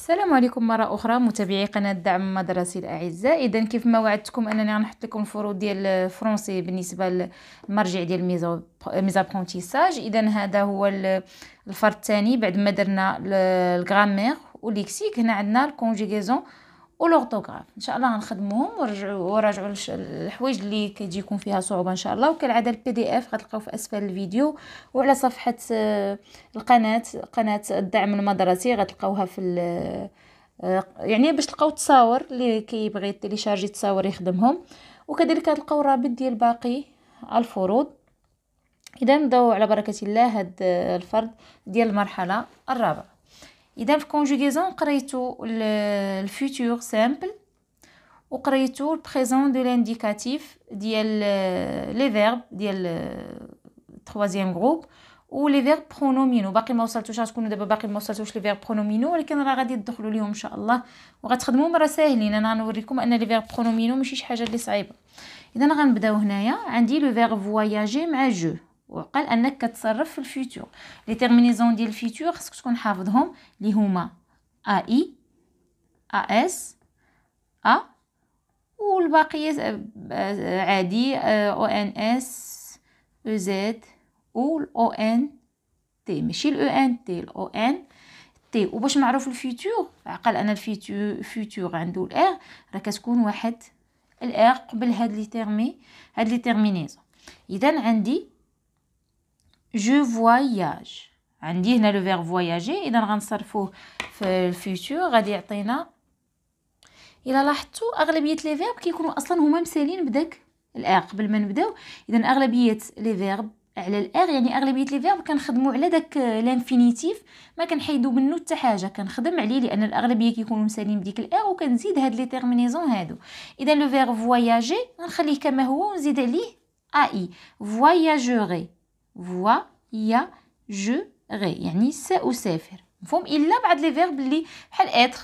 السلام عليكم مرة أخرى متابعي قناة دعم مدرسي الأعزاء إذا كيف ما وعدتكم أنني غنحط لكم الفروض ديال الفرونسي بالنسبة للمرجع ديال ميزو ميزابرونتيساج إذا هذا هو الفرد الثاني بعد ما درنا الغرامير وليكسيك هنا عندنا الكونجيكيزون ولورطوغراف ان شاء الله غنخدموهم ورجعوا وراجعوا الحوايج اللي كتجيكم فيها صعوبه ان شاء الله وكالعاده البي دي اف غتلقاو في اسفل الفيديو وعلى صفحه آه، القناه قناه الدعم المدرسي غتلقاوها في آه، يعني باش تلقاو التصاور اللي كيبغي تيليشارجي التصاور يخدمهم وكذلك غتلقاو الرابط ديال باقي الفروض اذا نبداو على بركه الله هاد آه، الفرد ديال المرحله الرابعه اذا في كونجوغيزون قريتو الفوتور سامبل وقريتو البريزون دو لانديكاتيف ديال لي آه، فيرب ديال تروازيام آه، جروب و لي فيرب برونومينو باقي ما وصلتوش غتكونوا دابا باقي ما وصلتوش لي فيرب برونومينو ولكن راه غادي تدخلوا ليهم ان شاء الله وغتخدموا مره ساهلين انا غنوريكم ان لي فيرب برونومينو ماشي شي حاجه اللي صعيبه اذا غنبداو هنايا عندي لو فيرب فواياجي مع جو وقال انك كتصرف في الفيتور لي تيرمينيزون ديال الفيتور خصك تكون حافظهم اللي هما اي اس ا والباقيه آه، آه، عادي او آه، e e ان اس او زد او او ان تي ماشي الاو ان تي الاو ان تي وباش معروف الفيتور عقل انا الفيتور فيتور عنده الار راه كتكون واحد الار قبل هاد لي تيرمي هاد لي تيرمينيزون اذا عندي je voyage عندي هنا لو فيغ فواياجي اذا غنصرفوه في الفيوتور غادي يعطينا الا لاحظتوا اغلبيه لي فيرب كيكونوا اصلا هما مسالين بداك الار قبل ما نبداو اذا اغلبيه لي فيرب على الار يعني اغلبيه لي فيرب كنخدموا على داك لانفينيتيف ما كنحيدو منه حتى حاجه كنخدم عليه لان الاغلبيه كيكونوا مسالين بديك الار وكنزيد هاد لي تيرمينيزون هادو اذا لو فيرب فواياجي غنخليه كما هو ونزيد عليه اي فواياجوري voyagerai يعني سأسافر مفهوم إلا بعد لي فيرب اللي بحال إتر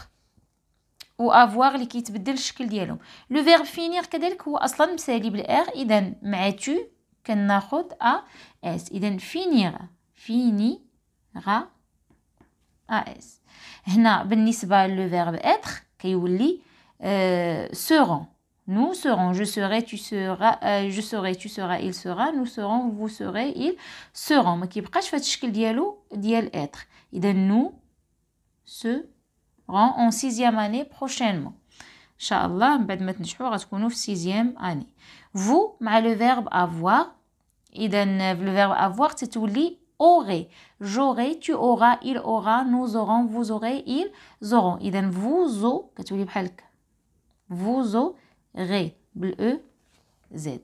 و أفواغ اللي كيتبدل الشكل ديالهم لو فيرب فينيغ كذلك هو اصلا مسالي بالار اذا مع تو كناخد ا اس اذا فينيغ فيني غا ا اس هنا بالنسبه لو فيرب اتر كيولي أه سوغون Nous serons, je serai, tu seras, euh, je serai, tu seras, il sera, nous serons, vous serez, ils seront. Mais كيبقاش في هذا ce ديالو être. l'être nous serons en sixième année prochainement. Inch'Allah, on va من à ما qu'on sixième année. Vous mais le verbe avoir. donne le verbe avoir lit. aurait. J'aurai, tu auras, il aura, nous aurons, vous aurez, ils auront. donne vous vous, vous, Vous zo غي بالاو زد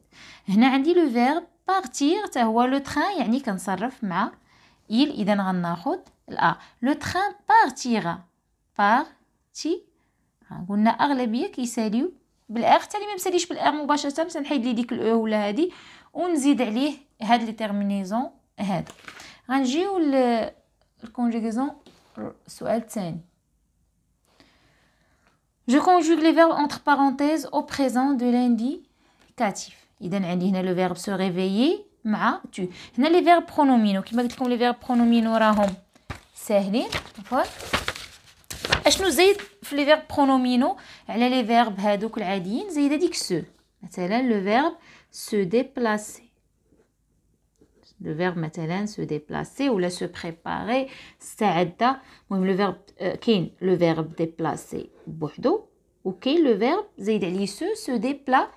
هنا عندي لو فيرب بارتير حتى هو لو تخان يعني كنصرف مع il اذا غناخد الا لو تخان بارتيغا بارتي قلنا اغلبيه كيساليو بالار حتى اللي ما مساليش بالار مباشره تنحيد لي ديك الاو e ولا هادي ونزيد عليه هاد لي تيرمينيزون هادا غنجيو للكونجيغيزون السؤال الثاني Je conjugue les verbes entre parenthèses au présent de l'indicatif. إذا عندي هنا لو فيرب سو ريفيي مع tu. هنا لي فيرب برونومينو كيما قلت لكم لي فيرب برونومينو راهم ساهلين عفوا اشنو زيد في لي فيرب برونومينو على لي فيرب هادوك العاديين زيد هذيك سو مثلا لو فيرب سو ديبلاسي لو فيرب مثلا سو ديبلاسي ولا سو بريباري استعد المهم لو فيرب كاين لو فيرب ديبلاسي بوحدو وكاين لو فيرب زايد عليه سو سو ديبلا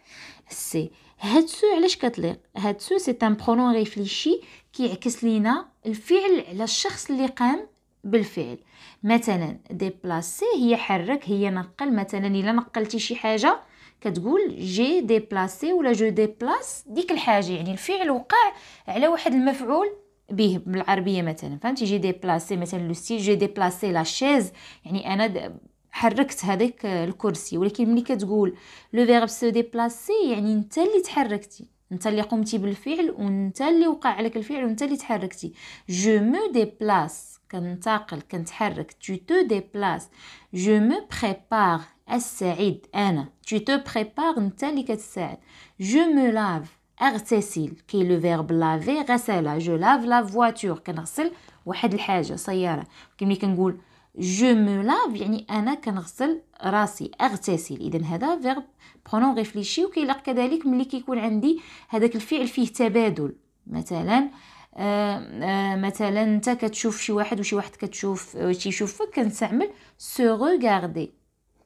هاد سو علاش كتليق هاد سو سي ان برونون ريفليشي كيعكس لينا الفعل على الشخص اللي قام بالفعل مثلا ديبلاسي هي حرك هي نقل مثلا الا نقلتي شي حاجه كتقول جي ديبلاسي ولا جو ديبلاس ديك الحاجه يعني الفعل وقع على واحد المفعول به بالعربيه مثلا فهمتي جي ديبلاسي مثلا لو جي ديبلاسي لا شيز يعني انا حركت هذاك الكرسي ولكن ملي كتقول لو فيرب سو ديبلاسي يعني انت اللي تحركتي انت اللي قمتي بالفعل وانت اللي وقع عليك الفعل وانت اللي تحركتي جو مو ديبلاس كنتاقل كنتحرك تو تو ديبلاس جو مو بريبار السعيد أنا tu te prépares أنت اللي كتساعد je me lave أغتسل كي لو فيرب لافي غسالة je lave la voiture كنغسل واحد الحاجة سيارة كملي كنقول جو مو لاف يعني انا كنغسل راسي اغتسل اذا هذا فيرب برونون ريفليشي كيلاق كذلك ملي كيكون عندي هذاك الفعل فيه تبادل مثلا آه آه مثلا انت كتشوف شي واحد وشي واحد كتشوف تيشوفك كنستعمل سو ريغاردي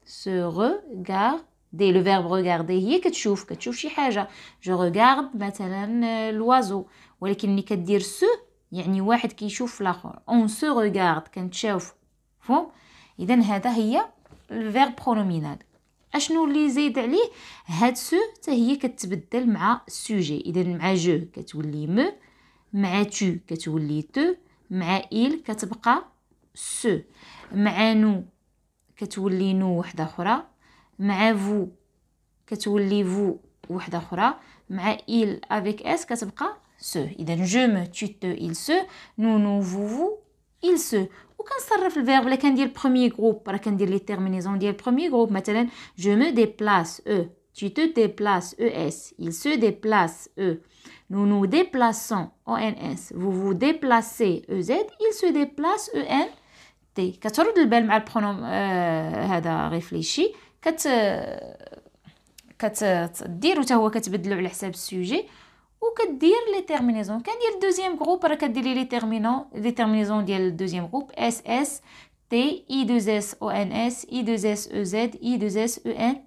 se regarder le verbe regarder هي كتشوف كتشوف شي حاجه جو ريغارد مثلا لوازو ولكن ملي كدير سو يعني واحد كيشوف الاخر اون سو ريغارد كنتشاف فهم اذا هذا هي الفيرب برونومينال اشنو اللي زايد عليه هاد سو حتى هي كتبدل مع السوجي اذا مع جو كتولي م مع تو كتولي تو مع ايل كتبقى سو مع نو Que tu veux nous, une Mais vous, que tu vous, une Mais il, avec S, qu'est-ce que Ce. je me, tu te, il se. Nous, nous, vous, vous, il se. Ou quand ça reflète le verbe, quand il dit le premier groupe, par les terminaisons, on le premier groupe, Maintenant, je me déplace, e. Tu te déplaces, ES. Il se déplace, e. Nous nous déplaçons, ONS. Vous vous déplacez, EZ. Il se déplace, EN. تي كترد البال مع البرونوم آه هذا ريفليشي كت كتدير حتى هو كتبدلو على حساب السوجي وكدير لي تيرمينيزون ديال دوزيام غروب راه كدير لي تيرمينون لي تيرمينيزون ديال الدوزيام غروب اس اس تي اي 2 اس او ان اس اي 2 اس او زد اي 2 اس او ان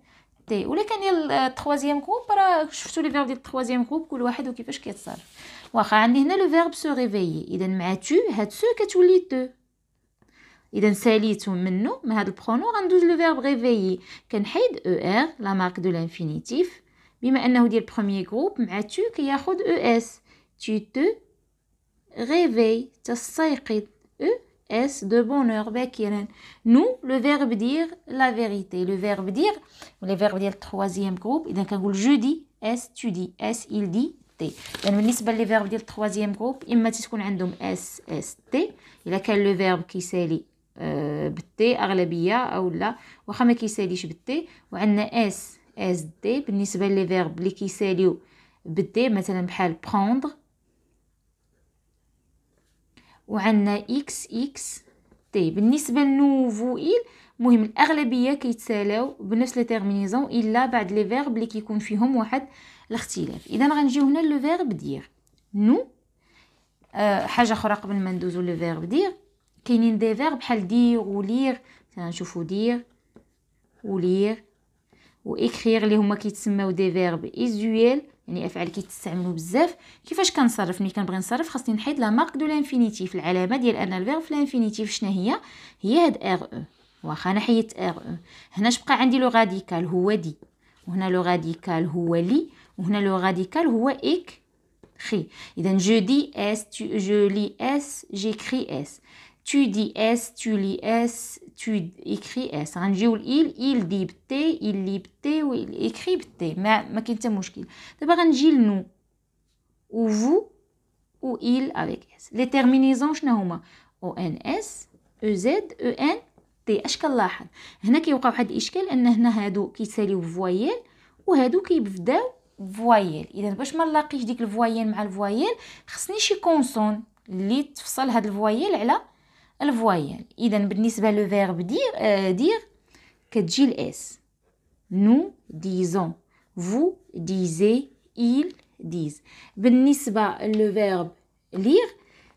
تي ولا كان ديال التخوازيام غروب راه شفتو لي فيرب ديال التخوازيام غروب كل واحد وكيفاش كيتصرف واخا عندي هنا لو فيرب سو ريفيي اذا مع تو هاد سو كتولي تو اذا ساليت منه من هذا البرونو غندوز لو فيرب ريفيي كنحيد او e ار لا مارك دو لانفينيتيف بما انه ديال بروميير جروب مع تو كياخذ او e اس تي تو ريفي تستيقظ او اس دو بونور باكرا نو لو فيرب دير لا فيريتي لو فيرب دير ولي فيرب ديال التخوازيام جروب اذا كنقول جودي اس s tu dis s il dit يعني بالنسبه لي فيرب ديال التخوازيام جروب اما تكون عندهم اس اس تي الا كان لو فيرب كيسالي آه، بالتي اغلبيه او لا واخا ما كيساليش بالتي وعندنا اس اس دي بالنسبه لي فيرب اللي كيساليو بالتي مثلا بحال بروندغ وعندنا اكس اكس تي بالنسبه لنوفو ايل مهم الاغلبيه كيتسالاو بنفس لي تيرمينيزون الا بعد لي فيرب اللي كيكون فيهم واحد الاختلاف اذا غنجيو هنا لو فيرب دير نو أه حاجه اخرى قبل ما ندوزو لو فيرب دير كاينين دي فيرب بحال دير ولير نشوفو دير ولير اكخيغ اللي هما كيتسماو دي فيرب ايزويل يعني افعال كيتستعملوا بزاف كيفاش كنصرف ملي كنبغي نصرف خاصني نحيد لا مارك دو لانفينيتيف العلامه ديال ان الفيرب في لانفينيتيف شنو هي هي هاد ار او واخا انا حيدت ار او هنا شبقا عندي لو راديكال هو دي وهنا لو راديكال هو لي وهنا لو راديكال هو اك خي اذا جو دي اس جو لي اس جيكري اس tu dis S tu lis S tu écris S غنجيو لإل il dit بتي il lit بتي و il écrit بتي ما ما كاين حتى مشكل دابا غنجي لنو و فو، و إيل أفيك إس. لي تيرمينيزون شنو هما زد، أو إن تي اش كنلاحظ هنا كيوقع واحد الاشكال ان هنا هادو كيساليو فوايل، وهادو كيبداو فوايل اذا باش ما نلاقيش ديك الفوايل مع الفوايل خصني شي كونسون اللي تفصل هاد الفوايل على Elle voit. Iden Benisba le verbe dire euh, dire que Nous disons. Vous disiez. Ils disent. Benisba le verbe lire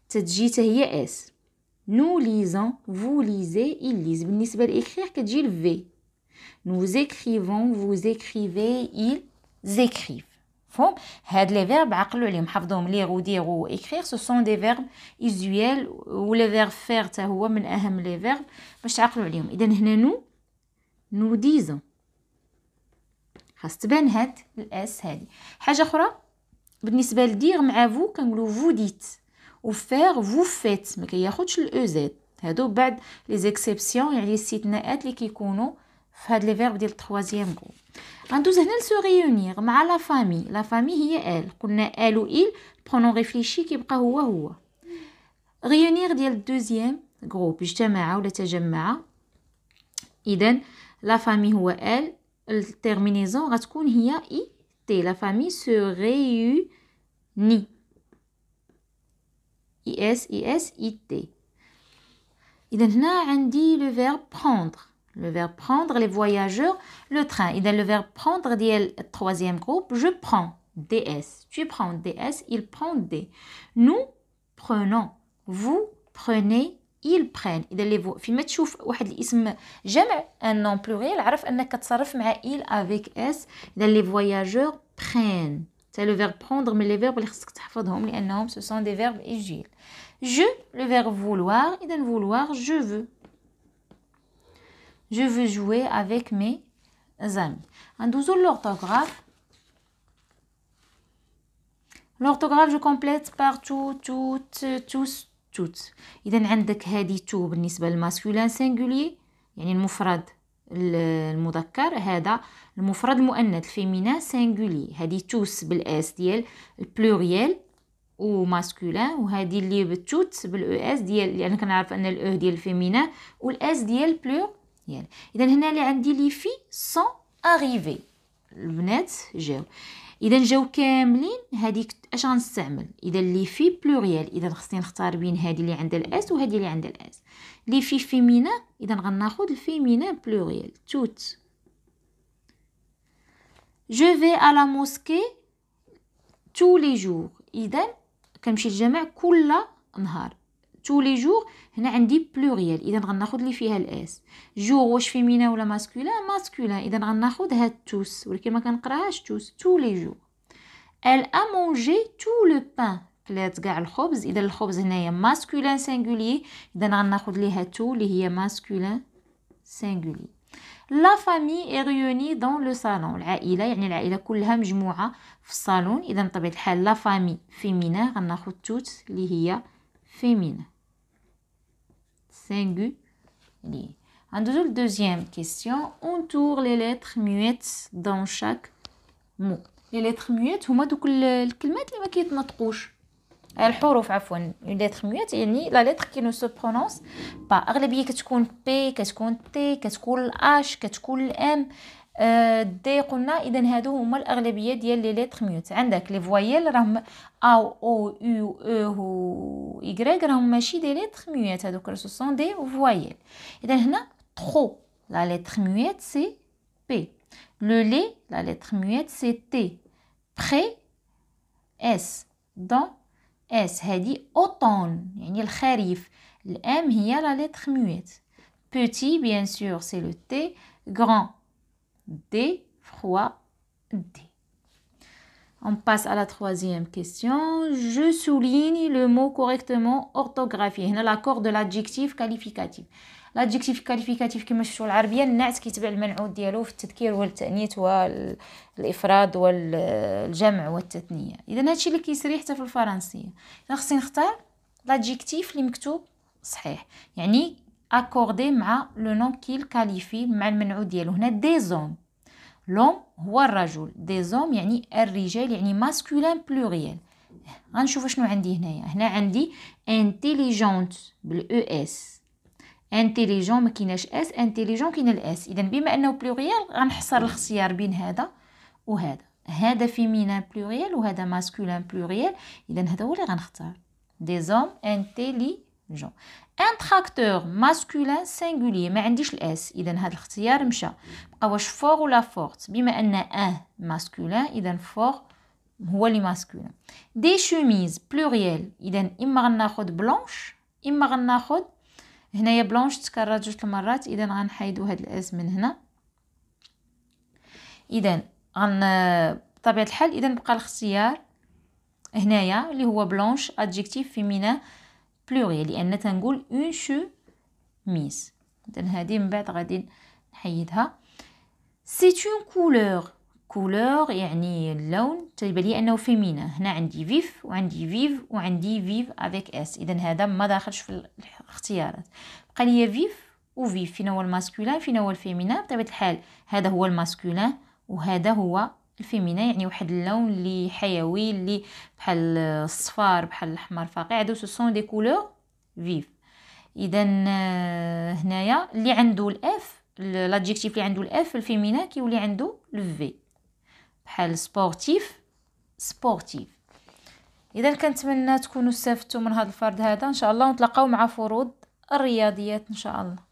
que lit s. Nous lisons. Vous lisez. Ils lisent. Benisba écrire que le v. Nous écrivons. Vous écrivez. Ils écrivent. مفهوم هاد لي فيرب عقلوا عليهم حفظوهم ليغ و واكريغ سو سون دي فيرب ايزويال لي فيرب فير تا هو من اهم لي فيرب باش تعقلوا عليهم اذا هنا نو نو ديزون خاص تبان هاد الاس هادي حاجه اخرى بالنسبه لدير مع فو كنقولوا فو ديت و فير فو فيت ما كياخذش الاو زيد e هادو بعد لي زيكسيبسيون يعني الاستثناءات اللي كيكونوا كي fais le verbe du troisième groupe. En deuxième, ils se réunir. Mais la famille, la famille, qui est elle, qu'on est elle ou il, prenons réfléchi qu'il parle ou elle. Réunir, dire le deuxième groupe, je t'emmène ou je t'emmène. Idem, la famille, qui elle, la terminaison, c'est est qui La famille se réunit. IS, IS, IT. S I T. Idem, le verbe prendre le verbe prendre, les voyageurs, le train. Et dans le verbe prendre, dit le troisième groupe, je prends, DS. Tu prends, DS, il prend, D. Nous prenons, vous prenez, ils prennent. Et dans les un nom pluriel, il avec S. les voyageurs, prennent. C'est le verbe prendre, mais les verbes, ce sont des verbes agiles. Je, le verbe vouloir, et vouloir, je veux. Je veux jouer avec mes amis. Andouzo l'orthographe. L'orthographe, je complète par tout, toutes, tous, toutes. إذا عندك هذه تو بالنسبة للماسكولين singulier يعني المفرد المذكر هذا المفرد المؤنث الفيمينان سينغولي هذه توس بالاس ديال البلوريال وماسكولين وهذه اللي بتوت بالاو اس ديال لان يعني كنعرف ان الاو ديال الفيمينان والاس ديال بلور ديال اذا هنا اللي عندي لي في سون اريفي البنات جاو اذا جاو كاملين هذيك اش غنستعمل اذا لي في بلوريال اذا خصني نختار بين هذه اللي عندها الاس وهذه اللي عندها الاس لي في فيمينا اذا غناخذ الفيمينا بلوريال توت جو في على موسكي تو لي جور اذا كنمشي للجامع كل نهار تو لي جور هنا عندي بلوريال اذا غناخذ لي فيها الاس جور واش فيمينا ولا ماسكولا ماسكولا اذا غناخذ هاد توس ولكن ما كنقراهاش توس تو لي جور ال ا مونجي تو لو بان كلات كاع الخبز اذا الخبز هنايا ماسكولان سينغولي اذا غناخذ ليها تو اللي هي ماسكولان سينغولي لا فامي اي ريوني دون لو صالون العائله يعني العائله كلها مجموعه في الصالون اذا بطبيعه الحال لا فامي فيمينا غناخذ توت اللي هي فيمينا En deuxième question. On tourne les lettres muettes dans chaque mot. Les lettres muettes هما دوك الكلمات اللي ما كيتنطقوش الحروف عفوا lettre muette a la lettre qui ne se prononce pas T, qu'est ce كتكون H, كتكون ce كتكون M. Dès qu'on a, il y a des lettres muettes. Les voyelles, A, O, U, E ou Y, il y des lettres muettes. Donc ce sont des voyelles. Il y trop. La lettre muette, c'est P. Le L, la lettre muette, c'est T. Près, S. Dans, S. Il dit automne. Il y a le karif. M, il la lettre muette. Petit, bien sûr, c'est le T. Grand, S. دي فخوا دي On passe à la troisième question. Je souligne le mot correctement orthographié. هنا l'accord de l'adjectif qualificatif. L'adjectif qualificatif كما شفتوا العربية النعت كيتبع المنعوت ديالو في التذكير والتأنيث والإفراد والجمع والتثنية. إذا هادشي اللي كيسري حتى في الفرنسية. إذا خصني نختار l'adjectif اللي مكتوب صحيح. يعني اكوردي مع لو نون كي الكاليفي مع المنعوت ديالو هنا دي زوم لوم هو الرجل دي زوم يعني الرجال يعني ماسكولين بلوريال غنشوف شنو عندي هنايا هنا عندي انتيليجونت بالاو اس انتيليجون ما كايناش اس انتيليجون كاين الاس اذا بما انه بلوريال غنحصر الاختيار بين هذا وهذا هذا فيمينان بلوريال وهذا ماسكولين بلوريال اذا هذا هو اللي غنختار دي زوم انتيلي جون ان تراكتور ماسكولين سينغولي ما عنديش الاس اذا هذا الاختيار مشى بقى واش فور ولا فورت بما ان ان ماسكولين اذا فور هو لي ماسكولين دي شوميز بلوريال اذا اما غناخد بلونش اما غناخد هنايا بلونش تكررت جوج المرات اذا غنحيدو هاد الاس من هنا اذا غن بطبيعه الحال اذا بقى الاختيار هنايا اللي هو بلونش ادجكتيف فيمينا بلوغي لان تنقول اون شو ميس اذا هذه من بعد غادي نحيدها سي اون كولور كولور يعني اللون تيبان لي انه فيمينا هنا عندي فيف وعندي فيف وعندي فيف افيك اس اذا هذا ما داخلش في الاختيارات بقى لي فيف وفيف فين هو الماسكولين فين هو الفيمينا بطبيعه الحال هذا هو الماسكولين وهذا هو الفيمينا يعني واحد اللون اللي حيوي اللي بحال الصفار بحال الاحمر فاقع هادو سو سون دي كولور فيف اذا هنايا اللي عنده الاف لادجيكتيف اللي عنده الاف الفيمينا كيولي عنده الفي بحال سبورتيف سبورتيف اذا كنتمنى تكونوا استفدتوا من هذا الفرد هذا ان شاء الله ونتلاقاو مع فروض الرياضيات ان شاء الله